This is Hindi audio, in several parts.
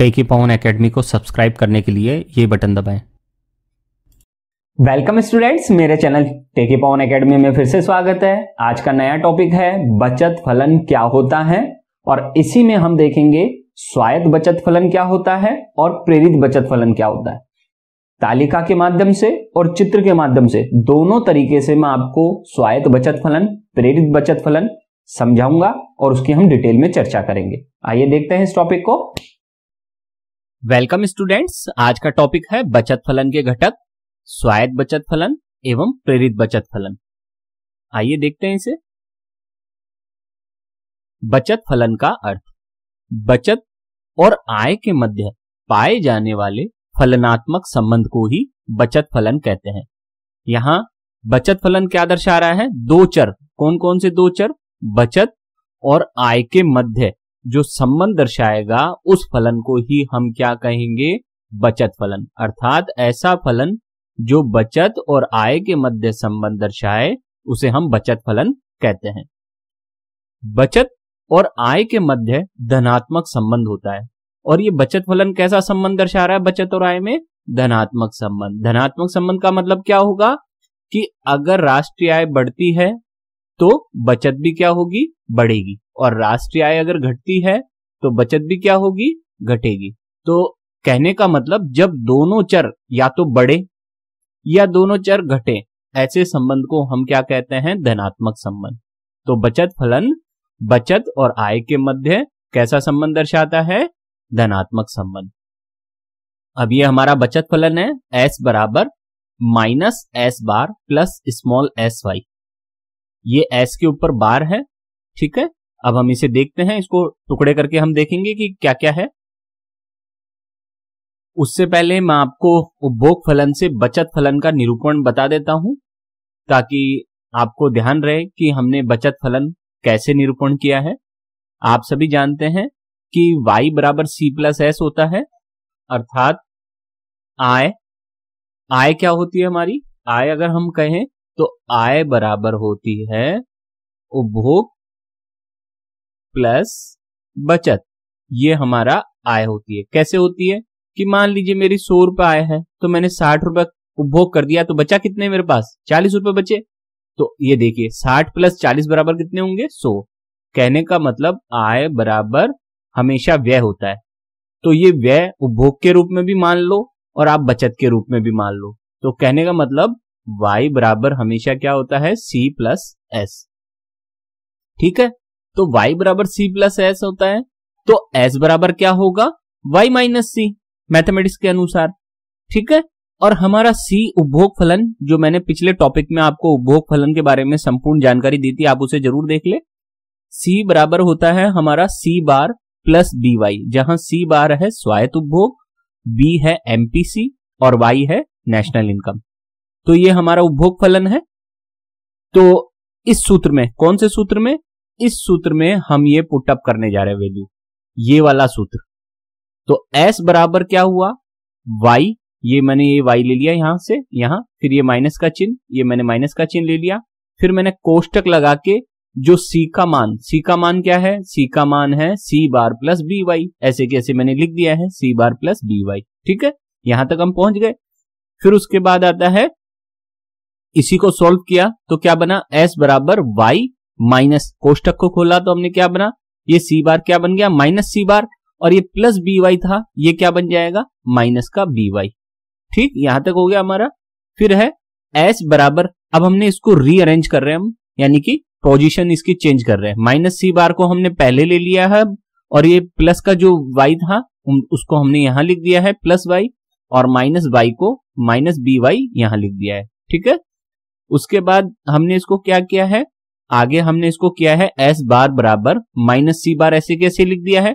टेकी पवन एकेडमी को सब्सक्राइब करने के लिए ये बटन दबाएं वेलकम स्टूडेंट्स मेरे चैनल टेकी पवन एकेडमी में फिर से स्वागत है आज का नया टॉपिक है बचत फलन क्या होता है और इसी में हम देखेंगे स्वायत्त बचत फलन क्या होता है और प्रेरित बचत फलन क्या होता है तालिका के माध्यम से और चित्र के माध्यम से दोनों तरीके से मैं आपको स्वायत्त बचत फलन प्रेरित बचत फलन समझाऊंगा और उसकी हम डिटेल में चर्चा करेंगे आइए देखते हैं इस टॉपिक को वेलकम स्टूडेंट्स आज का टॉपिक है बचत फलन के घटक स्वायत्त बचत फलन एवं प्रेरित बचत फलन आइए देखते हैं इसे बचत फलन का अर्थ बचत और आय के मध्य पाए जाने वाले फलनात्मक संबंध को ही बचत फलन कहते हैं यहाँ बचत फलन क्या दर्शा रहा है दो चर कौन कौन से दो चर बचत और आय के मध्य जो संबंध दर्शाएगा उस फलन को ही हम क्या कहेंगे बचत फलन अर्थात ऐसा फलन जो बचत और आय के मध्य संबंध दर्शाए उसे हम बचत फलन कहते हैं बचत और आय के मध्य धनात्मक संबंध होता है और ये बचत फलन कैसा संबंध दर्शा रहा है बचत और आय में धनात्मक संबंध धनात्मक संबंध का मतलब क्या होगा कि अगर राष्ट्रीय आय बढ़ती है तो बचत भी क्या होगी बढ़ेगी और राष्ट्रीय आय अगर घटती है तो बचत भी क्या होगी घटेगी तो कहने का मतलब जब दोनों चर या तो बढ़े या दोनों चर घटे ऐसे संबंध को हम क्या कहते हैं धनात्मक संबंध तो बचत फलन बचत और आय के मध्य कैसा संबंध दर्शाता है धनात्मक संबंध अब ये हमारा बचत फलन है एस बराबर minus S bar plus small S Y ये एस के ऊपर बार है ठीक है अब हम इसे देखते हैं इसको टुकड़े करके हम देखेंगे कि क्या क्या है उससे पहले मैं आपको उपभोग फलन से बचत फलन का निरूपण बता देता हूं ताकि आपको ध्यान रहे कि हमने बचत फलन कैसे निरूपण किया है आप सभी जानते हैं कि y बराबर सी प्लस एस होता है अर्थात आय आय क्या होती है हमारी आय अगर हम कहें तो आय बराबर होती है उपभोग प्लस बचत ये हमारा आय होती है कैसे होती है कि मान लीजिए मेरी सौ रुपए आय है तो मैंने साठ रुपए उपभोग कर दिया तो बचा कितने मेरे पास चालीस रुपए बचे तो ये देखिए साठ प्लस चालीस बराबर कितने होंगे सौ कहने का मतलब आय बराबर हमेशा व्यय होता है तो ये व्यय उपभोग के रूप में भी मान लो और आप बचत के रूप में भी मान लो तो कहने का मतलब y बराबर हमेशा क्या होता है c प्लस एस ठीक है तो y बराबर c प्लस एस होता है तो s बराबर क्या होगा y माइनस सी मैथमेटिक्स के अनुसार ठीक है और हमारा c उपभोग फलन जो मैंने पिछले टॉपिक में आपको उपभोग फलन के बारे में संपूर्ण जानकारी दी थी आप उसे जरूर देख ले c बराबर होता है हमारा c bar plus B Y जहां सी बार है स्वायत्त उपभोग बी है एमपीसी और वाई है नेशनल इनकम तो ये हमारा उपभोग फलन है तो इस सूत्र में कौन से सूत्र में इस सूत्र में हम ये पुटअप करने जा रहे हैं वैल्यू ये वाला सूत्र तो एस बराबर क्या हुआ वाई ये मैंने ये वाई ले लिया यहां से यहां फिर ये माइनस का चिन्ह ये मैंने माइनस का चिन्ह ले लिया फिर मैंने कोष्टक लगा के जो सी का मान सी का मान क्या है सी का मान है C bar plus B Y ऐसे कैसे मैंने लिख दिया है C bar plus B Y ठीक है यहां तक हम पहुंच गए फिर उसके बाद आता है इसी को सॉल्व किया तो क्या बना एस बराबर वाई माइनस कोष्टक को खोला तो हमने क्या बना ये सी बार क्या बन गया माइनस सी बार और ये प्लस बी वाई था ये क्या बन जाएगा माइनस का बी वाई ठीक यहां तक हो गया हमारा फिर है एस बराबर अब हमने इसको रीअरेंज कर रहे हैं हम यानी कि पोजीशन इसकी चेंज कर रहे हैं माइनस सी बार को हमने पहले ले लिया है और ये प्लस का जो वाई था उसको हमने यहां लिख दिया है प्लस वाई और माइनस वाई को माइनस बी वाई यहां लिख दिया है ठीक है उसके बाद हमने इसको क्या किया है आगे हमने इसको किया है एस बार बराबर माइनस सी बार ऐसे कैसे लिख दिया है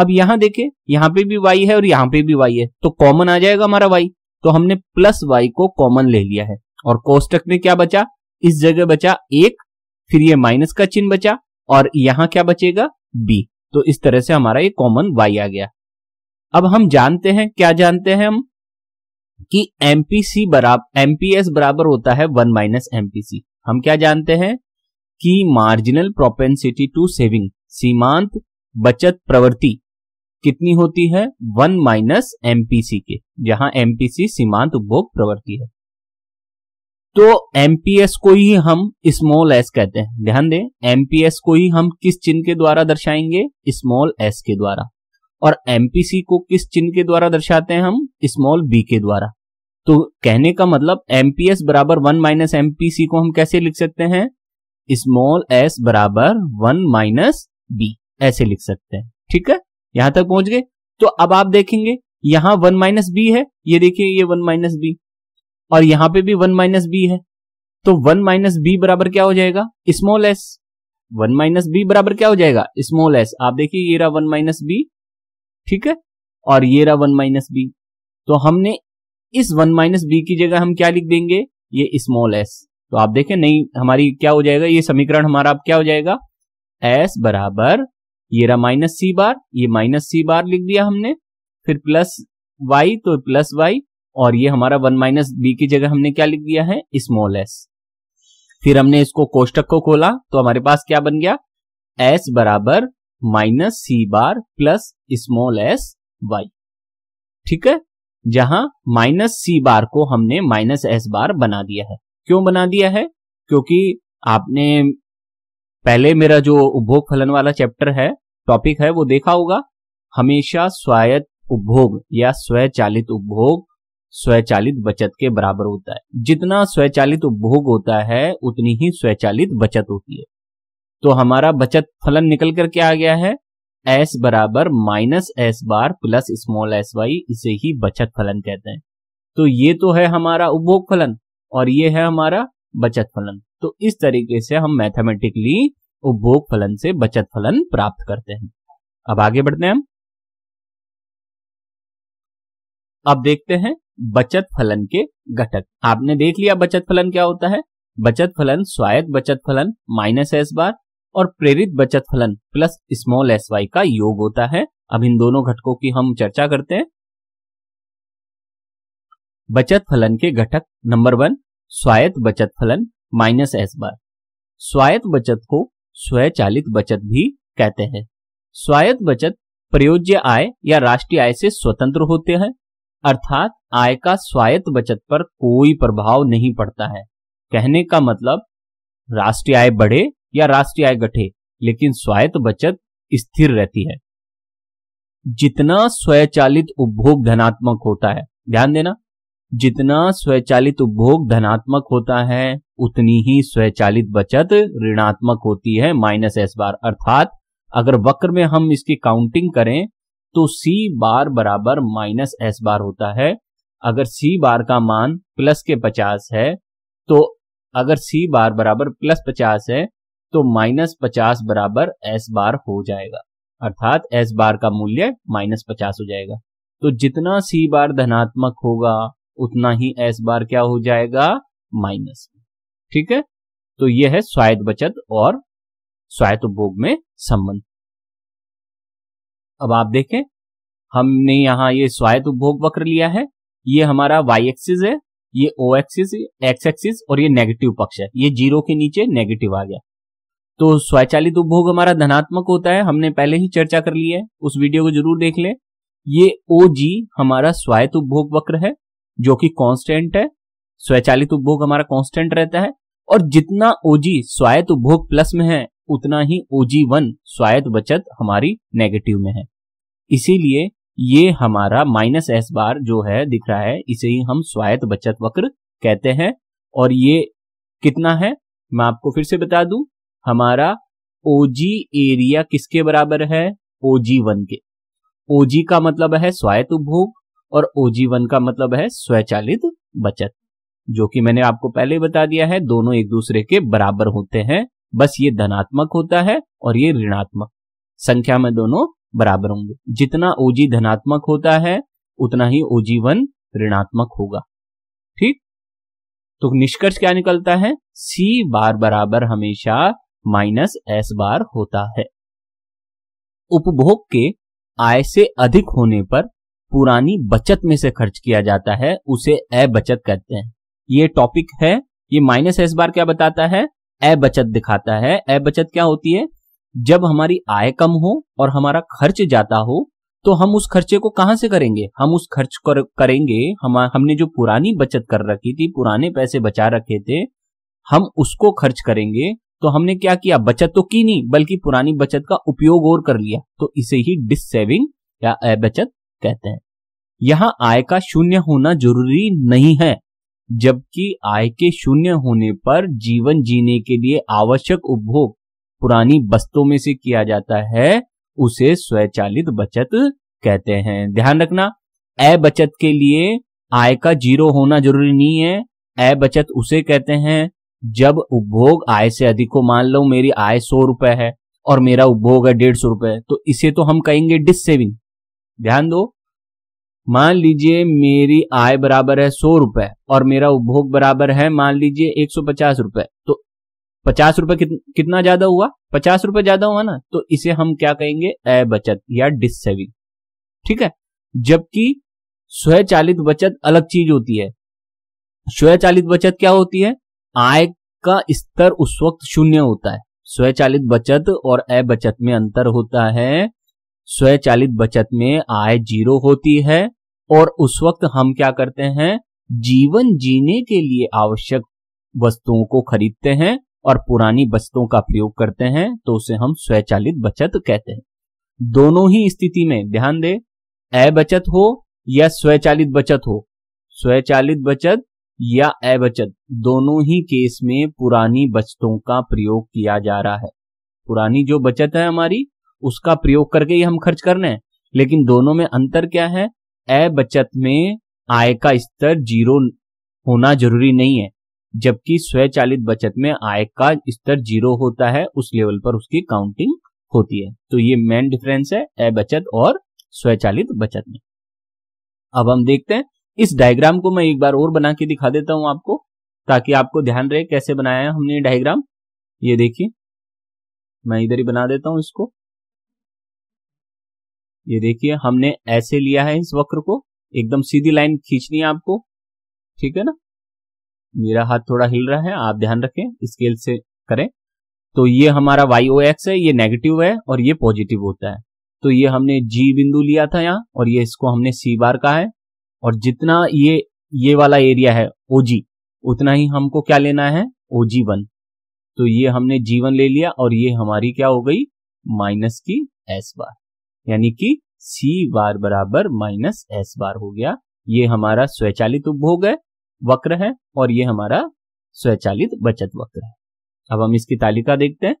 अब यहां देखे यहां पे भी वाई है और यहां पे भी वाई है तो कॉमन आ जाएगा हमारा वाई तो हमने प्लस वाई को कॉमन ले लिया है और कोष्टक में क्या बचा इस जगह बचा एक फिर ये माइनस का चिन्ह बचा और यहां क्या बचेगा बी तो इस तरह से हमारा ये कॉमन वाई आ गया अब हम जानते हैं क्या जानते हैं हम कि एमपीसी बराबर एमपीएस बराबर होता है वन माइनस एमपीसी हम क्या जानते हैं कि मार्जिनल प्रोपेंसिटी टू सेविंग सीमांत बचत प्रवृत्ति कितनी होती है वन माइनस एमपीसी के जहां एमपीसी सीमांत उपभोग प्रवृत्ति है तो एमपीएस को ही हम स्मॉल एस कहते हैं ध्यान दें एमपीएस को ही हम किस चिन्ह के द्वारा दर्शाएंगे स्मॉल एस के द्वारा और एमपीसी को किस चिन्ह के द्वारा दर्शाते हैं हम स्मॉल बी के द्वारा तो कहने का मतलब एमपीएस बराबर वन माइनस एमपीसी को हम कैसे लिख सकते हैं स्मॉल एस बराबर वन माइनस बी ऐसे लिख सकते हैं ठीक है यहां तक पहुंच गए तो अब आप देखेंगे यहां वन माइनस बी है ये देखिए ये वन माइनस बी और यहां पे भी वन माइनस बी है तो वन माइनस बी बराबर क्या हो जाएगा small S one minus B बराबर क्या हो जाएगा स्मॉल एस आप देखिए ये रहा वन माइनस बी ठीक है और ये रहा वन माइनस बी तो हमने इस वन माइनस बी की जगह हम क्या लिख देंगे ये स्मॉल एस तो आप देखें नहीं हमारी क्या हो जाएगा ये समीकरण हमारा अब क्या हो जाएगा एस बराबर ये रहा माइनस सी बार ये माइनस सी बार लिख दिया हमने फिर प्लस वाई तो प्लस वाई और ये हमारा वन माइनस बी की जगह हमने क्या लिख दिया है स्मॉल एस फिर हमने इसको कोष्टक को खोला तो हमारे पास क्या बन गया एस बराबर minus C bar plus small S Y ठीक है जहां माइनस सी बार को हमने माइनस एस बार बना दिया है क्यों बना दिया है क्योंकि आपने पहले मेरा जो उपभोग फलन वाला चैप्टर है टॉपिक है वो देखा होगा हमेशा स्वायत्त उपभोग या स्वचालित उपभोग स्वचालित बचत के बराबर होता है जितना स्वचालित उपभोग होता है उतनी ही स्वचालित बचत होती है तो हमारा बचत फलन निकल कर क्या आ गया है एस बराबर minus S bar plus small S Y इसे ही बचत फलन कहते हैं तो ये तो है हमारा उपभोग फलन और ये है हमारा बचत फलन तो इस तरीके से हम मैथमेटिकली उपभोग फलन से बचत फलन प्राप्त करते हैं अब आगे बढ़ते हैं हम अब देखते हैं बचत फलन के घटक आपने देख लिया बचत फलन क्या होता है बचत फलन स्वायत्त बचत फलन माइनस एस बार और प्रेरित बचत फलन प्लस स्मॉल एस वाई का योग होता है अब इन दोनों घटकों की हम चर्चा करते हैं बचत फलन के घटक नंबर वन स्वायत्त बचत फलन माइनस एस बार स्वायत्त बचत को स्वचालित बचत भी कहते हैं स्वायत्त बचत प्रयोज्य आय या राष्ट्रीय आय से स्वतंत्र होते हैं अर्थात आय का स्वायत्त बचत पर कोई प्रभाव नहीं पड़ता है कहने का मतलब राष्ट्रीय आय बढ़े या राष्ट्रीय आय घटे लेकिन स्वायत्त बचत स्थिर रहती है जितना स्वचालित उपभोग धनात्मक होता है ध्यान देना जितना स्वचालित उपभोग धनात्मक होता है उतनी ही स्वचालित बचत ऋणात्मक होती है माइनस एस बार अर्थात अगर वक्र में हम इसकी काउंटिंग करें तो सी बार बराबर माइनस एस बार होता है अगर सी बार का मान प्लस के पचास है तो अगर सी बार बराबर प्लस पचास है तो माइनस पचास बराबर एस बार हो जाएगा अर्थात एस बार का मूल्य माइनस पचास हो जाएगा तो जितना सी बार धनात्मक होगा उतना ही एस बार क्या हो जाएगा माइनस ठीक है तो यह है स्वायत्त बचत और स्वायत्त उपभोग में संबंध अब आप देखें हमने यहां ये स्वायत्त उपभोग वक्र लिया है ये हमारा वाई एक्सिस है ये ओ एक्सिस एक्स एक्सिस और ये नेगेटिव पक्ष है ये जीरो के नीचे नेगेटिव आ गया तो स्वचालित उपभोग हमारा धनात्मक होता है हमने पहले ही चर्चा कर ली है उस वीडियो को जरूर देख ले ये ओ जी हमारा स्वायत्त उपभोग वक्र है जो कि कांस्टेंट है स्वचालित उपभोग हमारा कांस्टेंट रहता है और जितना ओजी स्वायत्त उपभोग प्लस में है उतना ही ओजी वन स्वायत्त बचत हमारी नेगेटिव में है इसीलिए ये हमारा माइनस एस बार जो है दिख रहा है इसे ही हम स्वायत्त बचत वक्र कहते हैं और ये कितना है मैं आपको फिर से बता दूं हमारा ओजी एरिया किसके बराबर है ओजी वन के ओजी का मतलब है स्वायत्त उपभोग और ओजी वन का मतलब है स्वचालित बचत जो कि मैंने आपको पहले बता दिया है दोनों एक दूसरे के बराबर होते हैं बस ये धनात्मक होता है और ये ऋणात्मक संख्या में दोनों बराबर होंगे जितना ओजी धनात्मक होता है उतना ही ओजी वन ऋणात्मक होगा ठीक तो निष्कर्ष क्या निकलता है सी बार बराबर हमेशा माइनस एस बार होता है उपभोग के आय से अधिक होने पर पुरानी बचत में से खर्च किया जाता है उसे ए बचत कहते हैं ये टॉपिक है ये माइनस एस बार क्या बताता है ए बचत दिखाता है ए बचत क्या होती है जब हमारी आय कम हो और हमारा खर्च जाता हो तो हम उस खर्चे को कहां से करेंगे हम उस खर्च कर, करेंगे हम हमने जो पुरानी बचत कर रखी थी पुराने पैसे बचा रखे थे हम उसको खर्च करेंगे तो हमने क्या किया बचत तो की नहीं बल्कि पुरानी बचत का उपयोग और कर लिया तो इसे ही डिस सेविंग या बचत कहते हैं यहां आय का शून्य होना जरूरी नहीं है जबकि आय के शून्य होने पर जीवन जीने के लिए आवश्यक उपभोग पुरानी वस्तुओं में से किया जाता है उसे स्वचालित बचत कहते हैं ध्यान रखना अ बचत के लिए आय का जीरो होना जरूरी नहीं है अ बचत उसे कहते हैं जब उपभोग आय से अधिक को मान लो मेरी आय सौ रुपए है और मेरा उपभोग है डेढ़ सौ रुपए तो इसे तो हम कहेंगे सेविंग ध्यान दो मान लीजिए मेरी आय बराबर है सौ रुपए और मेरा उपभोग बराबर है मान लीजिए एक सौ पचास रुपए तो पचास रुपए कित, कितना ज्यादा हुआ पचास रुपए ज्यादा हुआ ना तो इसे हम क्या कहेंगे अ बचत या डिस सेविंग ठीक है जबकि स्वचालित बचत अलग चीज होती है स्वचालित बचत क्या होती है आय का स्तर उस वक्त शून्य होता है स्वचालित बचत और अबचत में अंतर होता है स्वचालित बचत में आय जीरो होती है और उस वक्त हम क्या करते हैं जीवन जीने के लिए आवश्यक वस्तुओं को खरीदते हैं और पुरानी वस्तुओं का प्रयोग करते हैं तो उसे हम स्वचालित बचत कहते हैं दोनों ही स्थिति में ध्यान दे अबचत हो या स्वचालित बचत हो स्वचालित बचत या अबचत दोनों ही केस में पुरानी बचतों का प्रयोग किया जा रहा है पुरानी जो बचत है हमारी उसका प्रयोग करके ही हम खर्च कर रहे हैं लेकिन दोनों में अंतर क्या है अ बचत में आय का स्तर जीरो होना जरूरी नहीं है जबकि स्वचालित बचत में आय का स्तर जीरो होता है उस लेवल पर उसकी काउंटिंग होती है तो ये मेन डिफरेंस है अ बचत और स्वचालित बचत में अब हम देखते हैं इस डायग्राम को मैं एक बार और बना के दिखा देता हूं आपको ताकि आपको ध्यान रहे कैसे बनाया है हमने डायग्राम ये देखिए मैं इधर ही बना देता हूं इसको ये देखिए हमने ऐसे लिया है इस वक्र को एकदम सीधी लाइन खींचनी है आपको ठीक है ना मेरा हाथ थोड़ा हिल रहा है आप ध्यान रखें स्केल से करें तो ये हमारा वाई ओ एक्स है ये नेगेटिव है और ये पॉजिटिव होता है तो ये हमने जी बिंदु लिया था यहाँ और ये इसको हमने सी बार कहा है और जितना ये ये वाला एरिया है ओजी उतना ही हमको क्या लेना है ओजी वन तो ये हमने जीवन ले लिया और ये हमारी क्या हो गई माइनस की एस बार यानी कि सी बार बराबर माइनस एस बार हो गया ये हमारा स्वचालित उपभोग है वक्र है और ये हमारा स्वचालित बचत वक्र है अब हम इसकी तालिका देखते हैं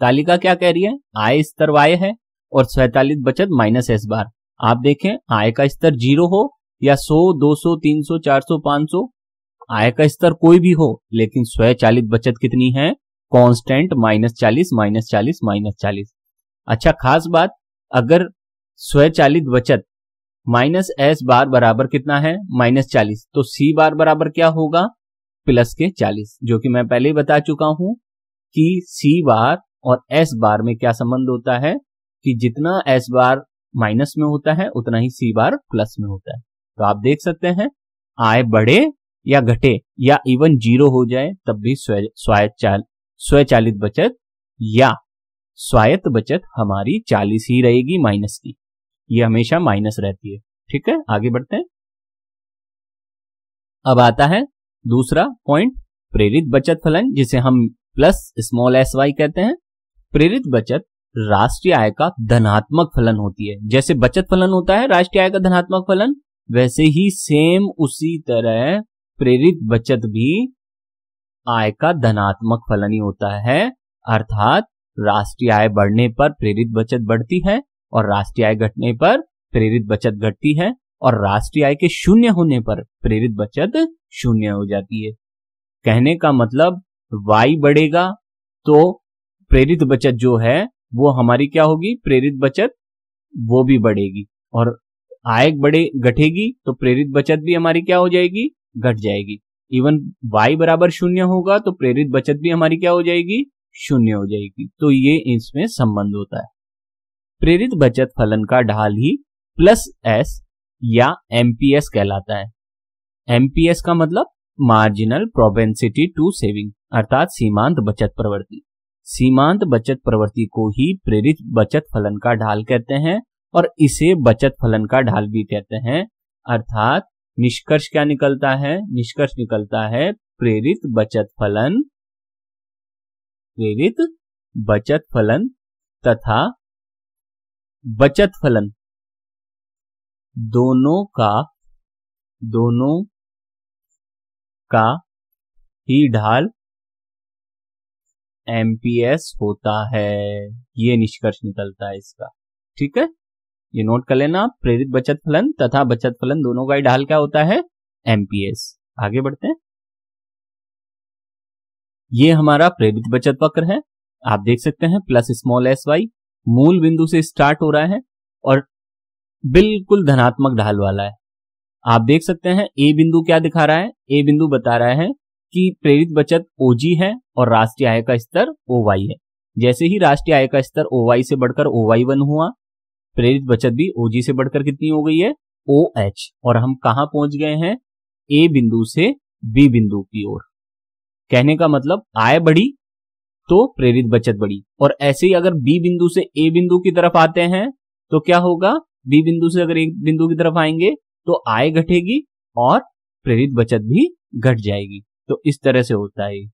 तालिका क्या कह रही है आय स्तर वाय है और स्वचालित बचत माइनस एस बार आप देखें आय का स्तर जीरो हो या सो दो सो तीन सो चार सो पांच सो आय का स्तर कोई भी हो लेकिन स्वचालित बचत कितनी है कांस्टेंट माइनस चालीस माइनस चालीस माइनस चालीस अच्छा खास बात अगर स्वचालित बचत माइनस एस बार बराबर कितना है माइनस चालीस तो सी बार बराबर क्या होगा प्लस के चालीस जो कि मैं पहले ही बता चुका हूं कि सी बार और एस बार में क्या संबंध होता है कि जितना एस बार माइनस में होता है उतना ही सी बार प्लस में होता है तो आप देख सकते हैं आय बढ़े या घटे या इवन जीरो हो जाए तब भी स्वचालित स्वचालित बचत या स्वायत्त बचत हमारी चालीस ही रहेगी माइनस की ये हमेशा माइनस रहती है ठीक है आगे बढ़ते हैं अब आता है दूसरा पॉइंट प्रेरित बचत फलन जिसे हम प्लस स्मॉल एस वाई कहते हैं प्रेरित बचत राष्ट्रीय आय का धनात्मक फलन होती है जैसे बचत फलन होता है राष्ट्रीय आय का धनात्मक फलन वैसे ही सेम उसी तरह प्रेरित बचत भी आय का धनात्मक फलन ही होता है अर्थात राष्ट्रीय आय बढ़ने पर प्रेरित बचत बढ़ती है और राष्ट्रीय आय घटने पर प्रेरित बचत घटती है और राष्ट्रीय आय के शून्य होने पर प्रेरित बचत शून्य हो जाती है कहने का मतलब वाई बढ़ेगा तो प्रेरित बचत जो है वो हमारी क्या होगी प्रेरित बचत वो भी बढ़ेगी और आय बढ़े घटेगी तो प्रेरित बचत भी हमारी क्या हो जाएगी घट जाएगी इवन y बराबर शून्य होगा तो प्रेरित बचत भी हमारी क्या हो जाएगी शून्य हो जाएगी तो ये इसमें संबंध होता है प्रेरित बचत फलन का ढाल ही प्लस एस या एमपीएस कहलाता है एमपीएस का मतलब मार्जिनल प्रोबेंसिटी टू सेविंग अर्थात सीमांत बचत प्रवृत्ति सीमांत बचत प्रवृत्ति को ही प्रेरित बचत फलन का ढाल कहते हैं और इसे बचत फलन का ढाल भी कहते हैं अर्थात निष्कर्ष क्या निकलता है निष्कर्ष निकलता है प्रेरित बचत फलन प्रेरित बचत फलन तथा बचत फलन दोनों का दोनों का ही ढाल एमपीएस होता है ये निष्कर्ष निकलता है इसका ठीक है ये नोट कर लेना आप प्रेरित बचत फलन तथा बचत फलन दोनों का ही ढाल क्या होता है एमपीएस आगे बढ़ते हैं ये हमारा प्रेरित बचत वक्र है आप देख सकते हैं प्लस स्मॉल एस वाई मूल बिंदु से स्टार्ट हो रहा है और बिल्कुल धनात्मक ढाल वाला है आप देख सकते हैं ए बिंदु क्या दिखा रहा है ए बिंदु बता रहा है कि प्रेरित बचत ओजी है और राष्ट्रीय आय का स्तर ओवाई है जैसे ही राष्ट्रीय आय का स्तर ओवाई से बढ़कर ओवाई वन हुआ प्रेरित बचत भी ओजी से बढ़कर कितनी हो गई है ओ एच और हम कहा पहुंच गए हैं ए बिंदु से बी बिंदु की ओर कहने का मतलब आय बढ़ी तो प्रेरित बचत बढ़ी और ऐसे ही अगर बी बिंदु से ए बिंदु की तरफ आते हैं तो क्या होगा बी बिंदु से अगर एक बिंदु की तरफ आएंगे तो आय घटेगी और प्रेरित बचत भी घट जाएगी तो इस तरह से होता है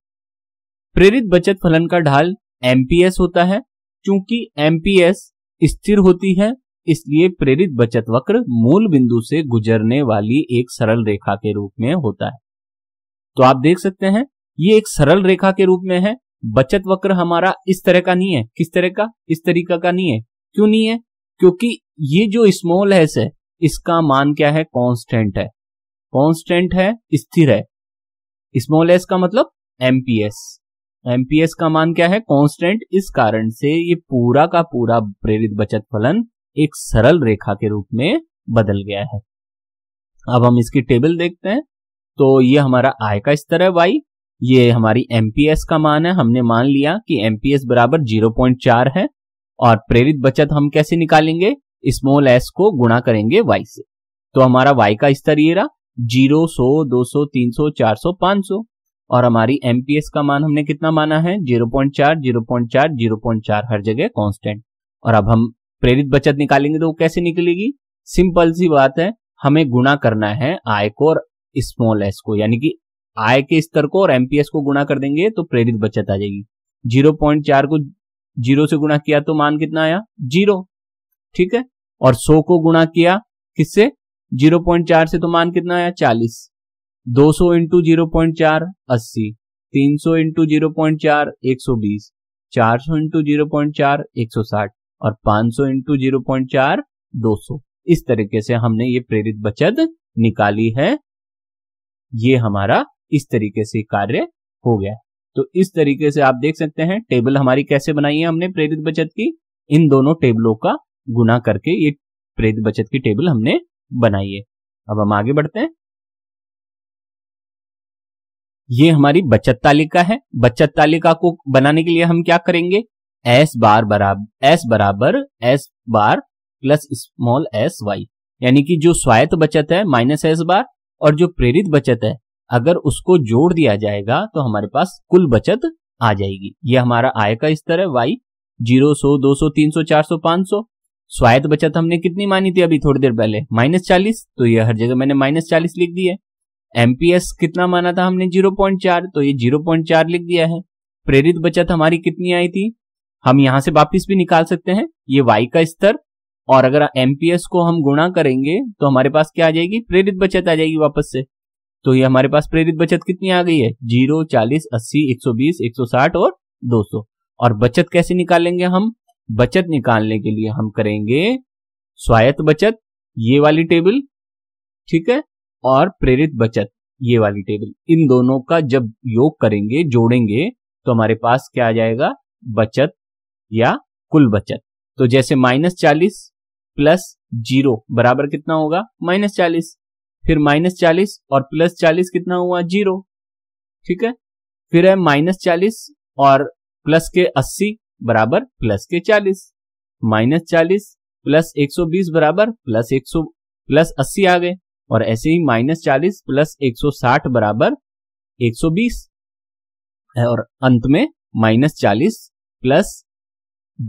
प्रेरित बचत फलन का ढाल एमपीएस होता है क्योंकि एमपीएस स्थिर होती है इसलिए प्रेरित बचत वक्र मूल बिंदु से गुजरने वाली एक सरल रेखा के रूप में होता है तो आप देख सकते हैं ये एक सरल रेखा के रूप में है बचत वक्र हमारा इस तरह का नहीं है किस तरह का इस तरीका का नहीं है क्यों नहीं है क्योंकि ये जो स्मॉल एस है इसका मान क्या है कांस्टेंट है कांस्टेंट है स्थिर है स्मॉल एस का मतलब एमपीएस एमपीएस का मान क्या है कांस्टेंट इस कारण से ये पूरा का पूरा प्रेरित बचत फलन एक सरल रेखा के रूप में बदल गया है अब हम इसकी टेबल देखते हैं तो ये हमारा आय का स्तर है वाई ये हमारी एमपीएस का मान है हमने मान लिया कि एमपीएस बराबर 0.4 है और प्रेरित बचत हम कैसे निकालेंगे स्मॉल एस को गुणा करेंगे वाई से तो हमारा वाई का स्तर ये रहा जीरो सौ दो सौ तीन सौ चार सौ पांच सौ और हमारी एमपीएस का मान हमने कितना माना है जीरो पॉइंट चार जीरो पॉइंट चार जीरो पॉइंट चार हर जगह कांस्टेंट और अब हम प्रेरित बचत निकालेंगे तो वो कैसे निकलेगी सिंपल सी बात है हमें गुणा करना है आय को और स्मॉल एस को यानी कि आय के स्तर को और एमपीएस को गुणा कर देंगे तो प्रेरित बचत आ जाएगी जीरो पॉइंट चार को जीरो से गुणा किया तो मान कितना आया जीरो ठीक है और सौ को गुणा किया किससे जीरो पॉइंट चार से तो मान कितना आया चालीस दो सौ इंटू जीरो पॉइंट चार अस्सी तीन सौ इंटू जीरो पॉइंट चार एक सौ बीस चार सौ इंटू जीरो पॉइंट चार एक सौ साठ और पांच सौ इंटू जीरो पॉइंट चार दो सौ इस तरीके से हमने ये प्रेरित बचत निकाली है ये हमारा इस तरीके से कार्य हो गया तो इस तरीके से आप देख सकते हैं टेबल हमारी कैसे बनाई है हमने प्रेरित बचत की इन दोनों टेबलों का गुना करके ये प्रेरित बचत की टेबल हमने बनाइए अब हम आगे बढ़ते हैं ये हमारी बचत तालिका है बचत तालिका को बनाने के लिए हम क्या करेंगे एस बार बराबर एस बराबर S bar plus small S Y यानी कि जो स्वायत्त बचत है माइनस एस बार और जो प्रेरित बचत है अगर उसको जोड़ दिया जाएगा तो हमारे पास कुल बचत आ जाएगी ये हमारा आय का स्तर है वाई जीरो सौ दो सौ तीन सौ चार सौ पांच सौ स्वायत्त बचत हमने कितनी मानी थी अभी थोड़ी देर पहले माइनस चालीस तो ये हर जगह मैंने माइनस चालीस लिख दिया है एमपीएस कितना माना था हमने जीरो पॉइंट चार तो ये जीरो पॉइंट चार लिख दिया है प्रेरित बचत हमारी कितनी आई थी हम यहां से वापिस भी निकाल सकते हैं ये वाई का स्तर और अगर एमपीएस को हम गुणा करेंगे तो हमारे पास क्या आ जाएगी प्रेरित बचत आ जाएगी वापस से तो ये हमारे पास प्रेरित बचत कितनी आ गई है जीरो चालीस अस्सी एक सौ बीस एक सौ साठ और दो सौ और बचत कैसे निकालेंगे हम बचत निकालने के लिए हम करेंगे स्वायत्त बचत ये वाली टेबल ठीक है और प्रेरित बचत ये वाली टेबल इन दोनों का जब योग करेंगे जोड़ेंगे तो हमारे पास क्या आ जाएगा बचत या कुल बचत तो जैसे माइनस चालीस प्लस जीरो बराबर कितना होगा माइनस चालीस फिर माइनस चालीस और प्लस चालीस कितना हुआ जीरो ठीक है फिर है माइनस चालीस और प्लस के अस्सी बराबर प्लस के चालीस माइनस चालीस प्लस एक सौ बीस बराबर प्लस एक सौ प्लस अस्सी आ गए और ऐसे ही माइनस चालीस प्लस एक सौ साठ बराबर एक सौ बीस और अंत में माइनस चालीस प्लस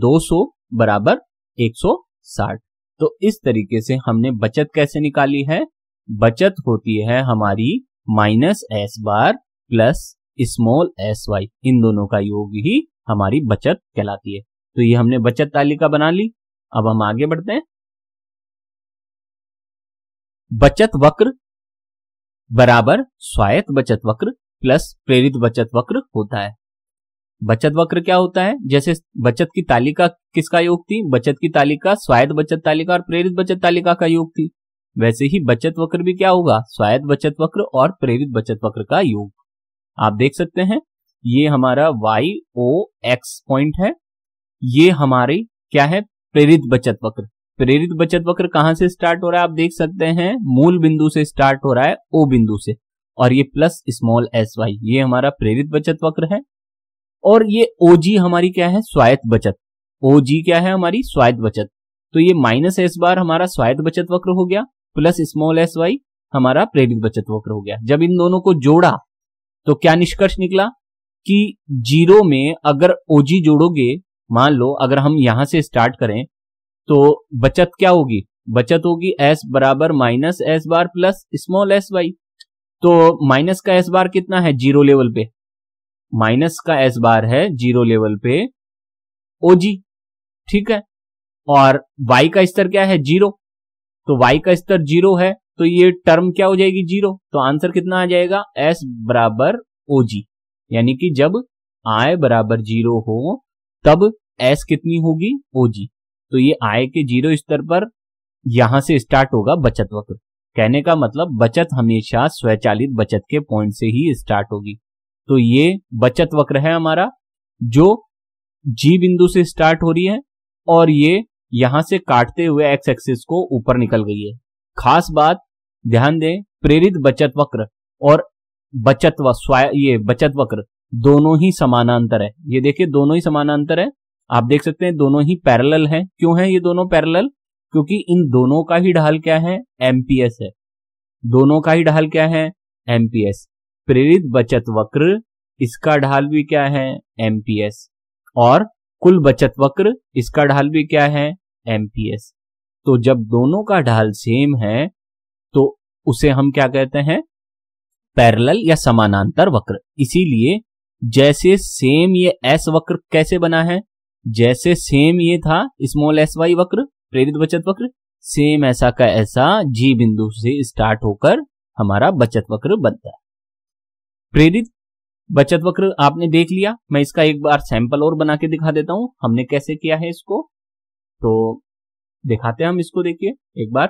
दो सौ बराबर एक सौ साठ तो इस तरीके से हमने बचत कैसे निकाली है बचत होती है हमारी minus S bar plus small S Y इन दोनों का योग ही हमारी बचत कहलाती है तो ये हमने बचत तालिका बना ली अब हम आगे बढ़ते हैं बचत वक्र बराबर स्वायत्त बचत वक्र प्लस प्रेरित बचत वक्र होता है बचत वक्र क्या होता है जैसे बचत की तालिका किसका योग थी बचत की तालिका स्वायत्त बचत तालिका और प्रेरित बचत तालिका का योग थी वैसे ही बचत वक्र भी क्या होगा स्वायत्त बचत वक्र और प्रेरित बचत वक्र का योग आप देख सकते हैं ये हमारा वाई ओ एक्स पॉइंट है ये हमारी क्या है प्रेरित बचत वक्र प्रेरित बचत वक्र कहां से स्टार्ट हो रहा है आप देख सकते हैं मूल बिंदु से स्टार्ट हो रहा है ओ बिंदु से और ये प्लस स्मॉल एस वाई ये हमारा प्रेरित बचत वक्र है और ये ओ जी हमारी क्या है स्वायत्त बचत ओ जी क्या है हमारी स्वायत्त बचत तो ये माइनस एस बार हमारा स्वायत्त बचत वक्र हो गया प्लस स्मॉल एस वाई हमारा प्रेरित बचत वक्र हो गया जब इन दोनों को जोड़ा तो क्या निष्कर्ष निकला कि जीरो में अगर ओजी जोड़ोगे मान लो अगर हम यहां से स्टार्ट करें तो बचत क्या होगी बचत होगी एस बराबर minus S bar plus small S Y तो माइनस का एस बार कितना है जीरो लेवल पे माइनस का एस बार है जीरो लेवल पे ओजी ठीक है और वाई का स्तर क्या है जीरो तो वाई का स्तर जीरो है तो ये टर्म क्या हो जाएगी जीरो तो आंसर कितना आ जाएगा एस बराबर ओजी यानी कि जब आय बराबर जीरो हो तब एस कितनी होगी ओ जी तो ये आय के जीरो स्तर पर यहां से स्टार्ट होगा बचत वक्र कहने का मतलब बचत हमेशा स्वचालित बचत के पॉइंट से ही स्टार्ट होगी तो ये बचत वक्र है हमारा जो जी बिंदु से स्टार्ट हो रही है और ये यहां से काटते हुए एक्स एक्सिस को ऊपर निकल गई है खास बात ध्यान दें प्रेरित बचत वक्र और बचत व स्वाय ये बचत वक्र दोनों ही समानांतर है ये देखिए दोनों ही समानांतर है आप देख सकते हैं दोनों ही पैरेलल है क्यों है ये दोनों पैरेलल क्योंकि इन दोनों का ही ढाल क्या है एमपीएस है दोनों का ही ढाल क्या है एमपीएस प्रेरित बचत वक्र इसका ढाल भी क्या है एमपीएस और कुल बचत वक्र इसका ढाल भी क्या है एमपीएस तो जब दोनों का ढाल सेम है तो उसे हम क्या कहते हैं पैरेलल या समानांतर वक्र इसीलिए जैसे सेम ये एस वक्र कैसे बना है जैसे सेम ये था स्मॉल एस वाई वक्र प्रेरित बचत वक्र सेम ऐसा का ऐसा जी बिंदु से स्टार्ट होकर हमारा बचत वक्र बनता है प्रेरित बचत वक्र आपने देख लिया मैं इसका एक बार सैंपल और बना के दिखा देता हूं हमने कैसे किया है इसको तो दिखाते हैं हम इसको देखिए एक बार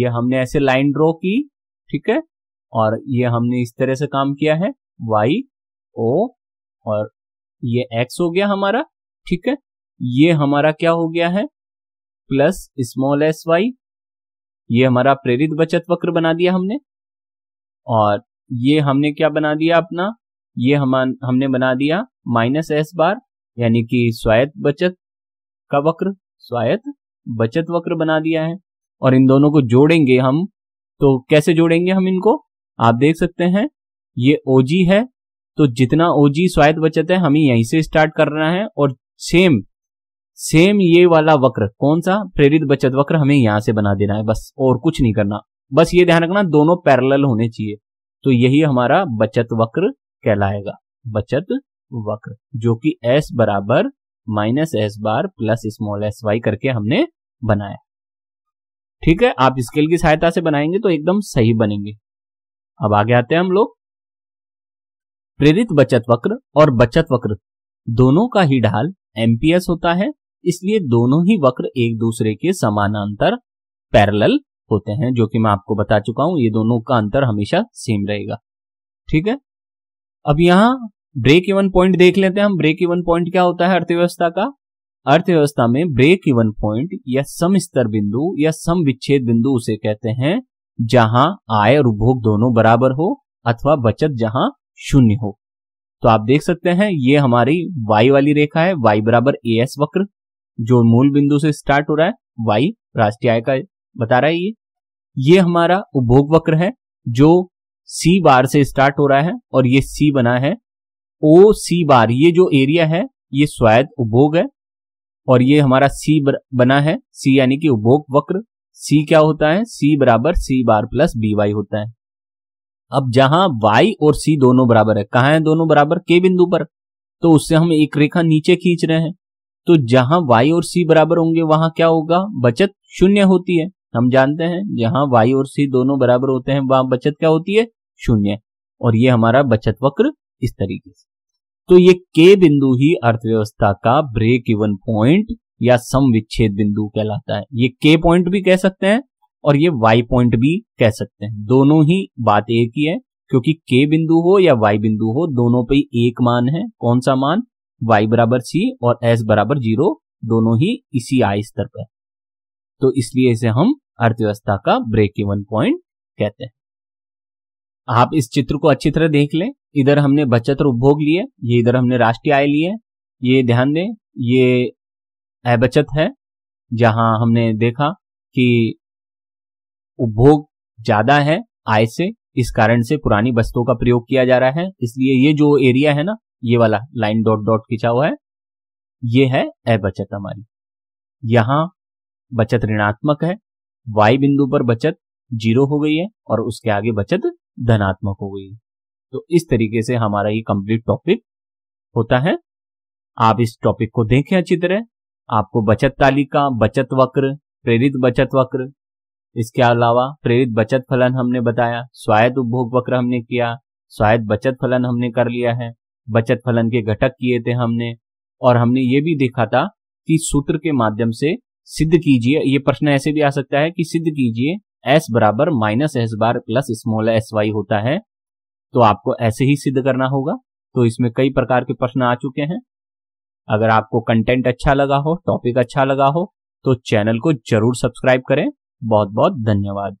ये हमने ऐसे लाइन ड्रॉ की ठीक है और ये हमने इस तरह से काम किया है वाई ओ और ये एक्स हो गया हमारा ठीक है ये हमारा क्या हो गया है प्लस स्मॉल एस वाई ये हमारा प्रेरित बचत वक्र बना दिया हमने और ये हमने क्या बना दिया अपना ये हम हमने बना दिया माइनस एस बार यानी कि स्वायत्त बचत का वक्र स्वायत्त बचत वक्र बना दिया है और इन दोनों को जोड़ेंगे हम तो कैसे जोड़ेंगे हम इनको आप देख सकते हैं ये ओजी है तो जितना ओजी स्वायत्त बचत है हमें यहीं से स्टार्ट कर रहा है और सेम सेम ये वाला वक्र कौन सा प्रेरित बचत वक्र हमें यहां से बना देना है बस और कुछ नहीं करना बस ये ध्यान रखना दोनों पैरल होने चाहिए तो यही हमारा बचत वक्र कहलाएगा बचत वक्र जो कि एस बराबर minus S bar plus small S Y करके हमने बनाया ठीक है आप स्केल की सहायता से बनाएंगे तो एकदम सही बनेंगे अब आगे आते हैं हम लोग प्रेरित बचत वक्र और बचत वक्र दोनों का ही ढाल एमपीएस होता है इसलिए दोनों ही वक्र एक दूसरे के समानांतर पैरेलल होते हैं जो कि मैं आपको बता चुका हूं ये दोनों का अंतर हमेशा सेम रहेगा ठीक है अब यहां ब्रेक इवन पॉइंट देख लेते हैं हम ब्रेक इवन पॉइंट क्या होता है अर्थव्यवस्था का अर्थव्यवस्था में ब्रेक इवन पॉइंट या सम स्तर बिंदु या सम विच्छेद बिंदु उसे कहते हैं जहां आय और उपभोग दोनों बराबर हो अथवा बचत जहां शून्य हो तो आप देख सकते हैं ये हमारी वाई वाली रेखा है वाई बराबर ए एस वक्र जो मूल बिंदु से स्टार्ट हो रहा है वाई राष्ट्रीय आय का बता रहा है ये ये हमारा उपभोग वक्र है जो सी बार से स्टार्ट हो रहा है और ये सी बना है ओ सी बार ये जो एरिया है ये स्वायद उपभोग है और ये हमारा सी बना है सी यानी कि उपभोग वक्र सी क्या होता है सी बराबर C bar plus B Y होता है अब जहां वाई और सी दोनों बराबर है कहा है दोनों बराबर के बिंदु पर तो उससे हम एक रेखा नीचे खींच रहे हैं तो जहां वाई और सी बराबर होंगे वहां क्या होगा बचत शून्य होती है हम जानते हैं जहां वाई और सी दोनों बराबर होते हैं वहां बचत क्या होती है शून्य और ये हमारा बचत वक्र इस तरीके से तो ये के बिंदु ही अर्थव्यवस्था का ब्रेक इवन पॉइंट या सम विच्छेद बिंदु कहलाता है ये के पॉइंट भी कह सकते हैं और ये वाई पॉइंट भी कह सकते हैं दोनों ही बात एक ही है क्योंकि के बिंदु हो या वाई बिंदु हो दोनों पे एक मान है कौन सा मान वाई बराबर सी और एस बराबर जीरो दोनों ही इसी आय स्तर पर तो इसलिए इसे हम अर्थव्यवस्था का ब्रेक इवन पॉइंट कहते हैं आप इस चित्र को अच्छी तरह देख लें इधर हमने बचत और उपभोग लिए ये इधर हमने राष्ट्रीय आय लिए ये ध्यान दें ये अबचत बचत है जहां हमने देखा कि उपभोग ज्यादा है आय से इस कारण से पुरानी वस्तुओं का प्रयोग किया जा रहा है इसलिए ये जो एरिया है ना ये वाला लाइन डॉट डॉट खिंचा हुआ है ये है अबचत बचत हमारी यहां बचत ऋणात्मक है वाई बिंदु पर बचत जीरो हो गई है और उसके आगे बचत धनात्मक हो गई तो इस तरीके से हमारा ये कंप्लीट टॉपिक होता है आप इस टॉपिक को देखें अच्छी तरह आपको बचत तालिका बचत वक्र प्रेरित बचत वक्र इसके अलावा प्रेरित बचत फलन हमने बताया स्वायत्त उपभोग वक्र हमने किया स्वायत्त बचत फलन हमने कर लिया है बचत फलन के घटक किए थे हमने और हमने ये भी देखा था कि सूत्र के माध्यम से सिद्ध कीजिए ये प्रश्न ऐसे भी आ सकता है कि सिद्ध कीजिए एस बराबर minus S bar plus small S Y होता है तो आपको ऐसे ही सिद्ध करना होगा तो इसमें कई प्रकार के प्रश्न आ चुके हैं अगर आपको कंटेंट अच्छा लगा हो टॉपिक अच्छा लगा हो तो चैनल को जरूर सब्सक्राइब करें बहुत बहुत धन्यवाद